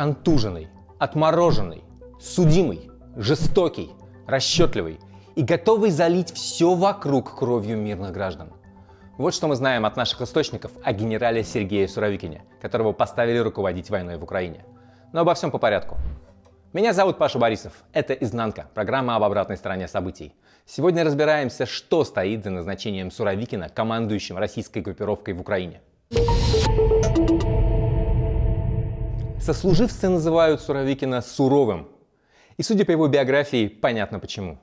контуженный, отмороженный, судимый, жестокий, расчетливый и готовый залить все вокруг кровью мирных граждан. Вот что мы знаем от наших источников о генерале Сергее Суровикине, которого поставили руководить войной в Украине. Но обо всем по порядку. Меня зовут Паша Борисов. Это «Изнанка» — программа об обратной стороне событий. Сегодня разбираемся, что стоит за назначением Суровикина командующим российской группировкой в Украине. Сослуживцы называют Суровикина суровым. И судя по его биографии, понятно почему.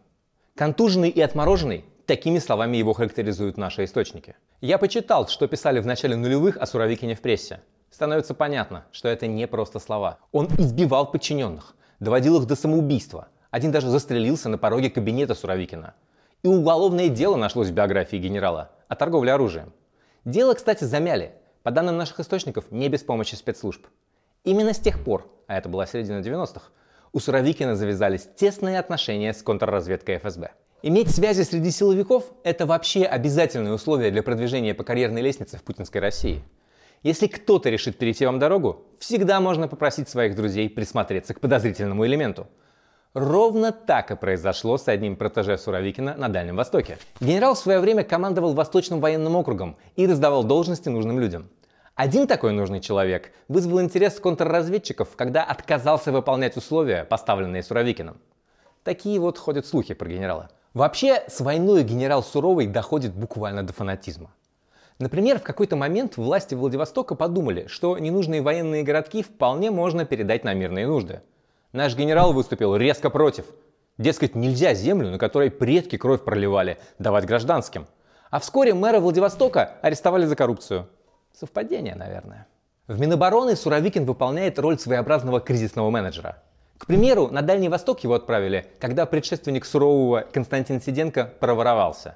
Контуженный и отмороженный – такими словами его характеризуют наши источники. Я почитал, что писали в начале нулевых о Суровикине в прессе. Становится понятно, что это не просто слова. Он избивал подчиненных, доводил их до самоубийства. Один даже застрелился на пороге кабинета Суровикина. И уголовное дело нашлось в биографии генерала о торговле оружием. Дело, кстати, замяли, по данным наших источников, не без помощи спецслужб. Именно с тех пор, а это была середина 90-х, у Суровикина завязались тесные отношения с контрразведкой ФСБ. Иметь связи среди силовиков – это вообще обязательное условие для продвижения по карьерной лестнице в путинской России. Если кто-то решит перейти вам дорогу, всегда можно попросить своих друзей присмотреться к подозрительному элементу. Ровно так и произошло с одним протеже Суровикина на Дальнем Востоке. Генерал в свое время командовал Восточным военным округом и раздавал должности нужным людям. Один такой нужный человек вызвал интерес контрразведчиков, когда отказался выполнять условия, поставленные Суровикиным. Такие вот ходят слухи про генерала. Вообще, с войной генерал Суровый доходит буквально до фанатизма. Например, в какой-то момент власти Владивостока подумали, что ненужные военные городки вполне можно передать на мирные нужды. Наш генерал выступил резко против. Дескать, нельзя землю, на которой предки кровь проливали, давать гражданским. А вскоре мэра Владивостока арестовали за коррупцию – Совпадение, наверное. В Минобороны Суровикин выполняет роль своеобразного кризисного менеджера. К примеру, на Дальний Восток его отправили, когда предшественник сурового Константин Сиденко проворовался.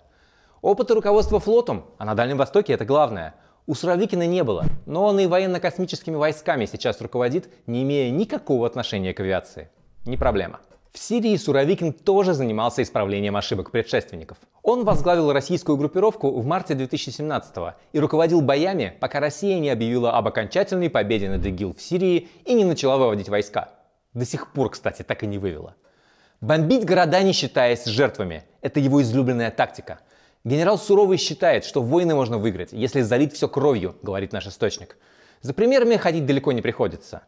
Опыта руководства флотом, а на Дальнем Востоке это главное, у Суровикина не было, но он и военно-космическими войсками сейчас руководит, не имея никакого отношения к авиации. Не проблема. В Сирии Суровикин тоже занимался исправлением ошибок предшественников. Он возглавил российскую группировку в марте 2017 и руководил боями, пока Россия не объявила об окончательной победе над ИГИЛ в Сирии и не начала выводить войска. До сих пор, кстати, так и не вывела. Бомбить города, не считаясь жертвами – это его излюбленная тактика. Генерал Суровый считает, что войны можно выиграть, если залить все кровью, говорит наш источник. За примерами ходить далеко не приходится.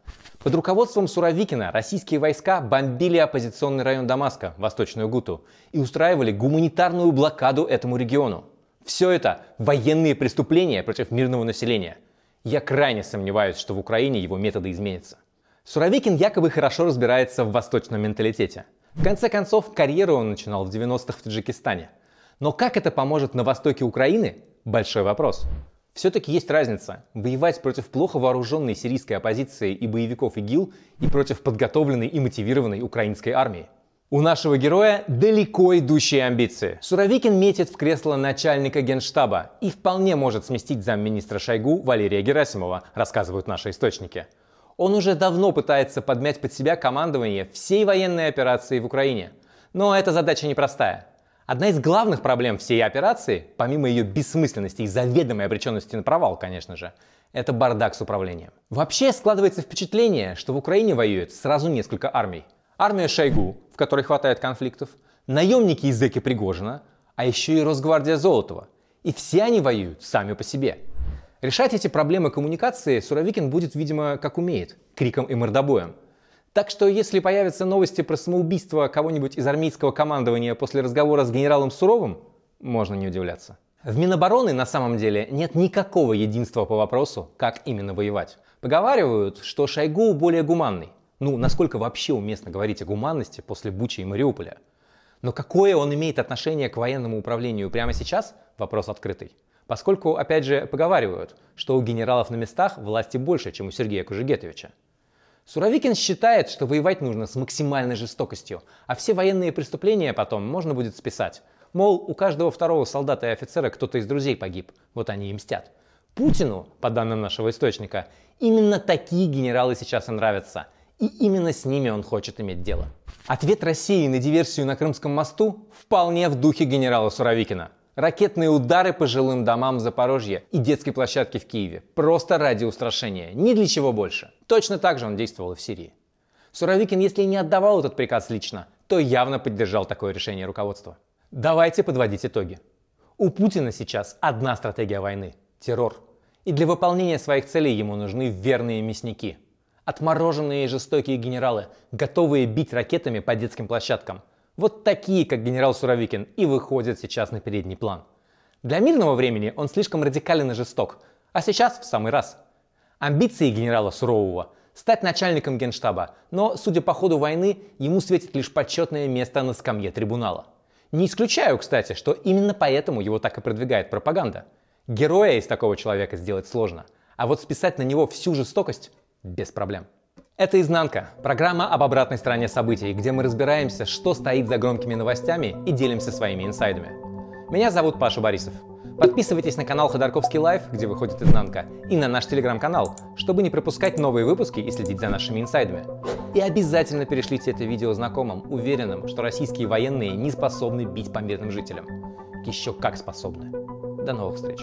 Под руководством Суровикина российские войска бомбили оппозиционный район Дамаска, Восточную Гуту, и устраивали гуманитарную блокаду этому региону. Все это военные преступления против мирного населения. Я крайне сомневаюсь, что в Украине его методы изменятся. Суровикин якобы хорошо разбирается в восточном менталитете. В конце концов, карьеру он начинал в 90-х в Таджикистане. Но как это поможет на востоке Украины – большой вопрос. Все-таки есть разница – воевать против плохо вооруженной сирийской оппозиции и боевиков ИГИЛ и против подготовленной и мотивированной украинской армии. У нашего героя далеко идущие амбиции. Суровикин метит в кресло начальника генштаба и вполне может сместить замминистра Шойгу Валерия Герасимова, рассказывают наши источники. Он уже давно пытается подмять под себя командование всей военной операции в Украине. Но эта задача непростая. Одна из главных проблем всей операции, помимо ее бессмысленности и заведомой обреченности на провал, конечно же, это бардак с управлением. Вообще складывается впечатление, что в Украине воюет сразу несколько армий. Армия Шойгу, в которой хватает конфликтов, наемники из зэки Пригожина, а еще и Росгвардия Золотого. И все они воюют сами по себе. Решать эти проблемы коммуникации Суровикин будет, видимо, как умеет, криком и мордобоем – так что если появятся новости про самоубийство кого-нибудь из армейского командования после разговора с генералом Суровым, можно не удивляться. В Минобороны на самом деле нет никакого единства по вопросу, как именно воевать. Поговаривают, что Шойгу более гуманный. Ну, насколько вообще уместно говорить о гуманности после Бучи и Мариуполя? Но какое он имеет отношение к военному управлению прямо сейчас – вопрос открытый. Поскольку, опять же, поговаривают, что у генералов на местах власти больше, чем у Сергея Кужегетовича. Суровикин считает, что воевать нужно с максимальной жестокостью, а все военные преступления потом можно будет списать. Мол, у каждого второго солдата и офицера кто-то из друзей погиб, вот они и мстят. Путину, по данным нашего источника, именно такие генералы сейчас и нравятся. И именно с ними он хочет иметь дело. Ответ России на диверсию на Крымском мосту вполне в духе генерала Суровикина ракетные удары по жилым домам в Запорожье и детской площадке в Киеве. Просто ради устрашения, ни для чего больше. Точно так же он действовал и в Сирии. Суровикин, если не отдавал этот приказ лично, то явно поддержал такое решение руководства. Давайте подводить итоги. У Путина сейчас одна стратегия войны – террор. И для выполнения своих целей ему нужны верные мясники. Отмороженные и жестокие генералы, готовые бить ракетами по детским площадкам – вот такие, как генерал Суровикин, и выходят сейчас на передний план. Для мирного времени он слишком радикален и жесток, а сейчас в самый раз. Амбиции генерала Сурового – стать начальником генштаба, но, судя по ходу войны, ему светит лишь почетное место на скамье трибунала. Не исключаю, кстати, что именно поэтому его так и продвигает пропаганда. Героя из такого человека сделать сложно, а вот списать на него всю жестокость – без проблем. Это «Изнанка» — программа об обратной стороне событий, где мы разбираемся, что стоит за громкими новостями и делимся своими инсайдами. Меня зовут Паша Борисов. Подписывайтесь на канал Ходорковский Лайф, где выходит «Изнанка», и на наш телеграм-канал, чтобы не пропускать новые выпуски и следить за нашими инсайдами. И обязательно перешлите это видео знакомым, уверенным, что российские военные не способны бить по мирным жителям. Еще как способны. До новых встреч!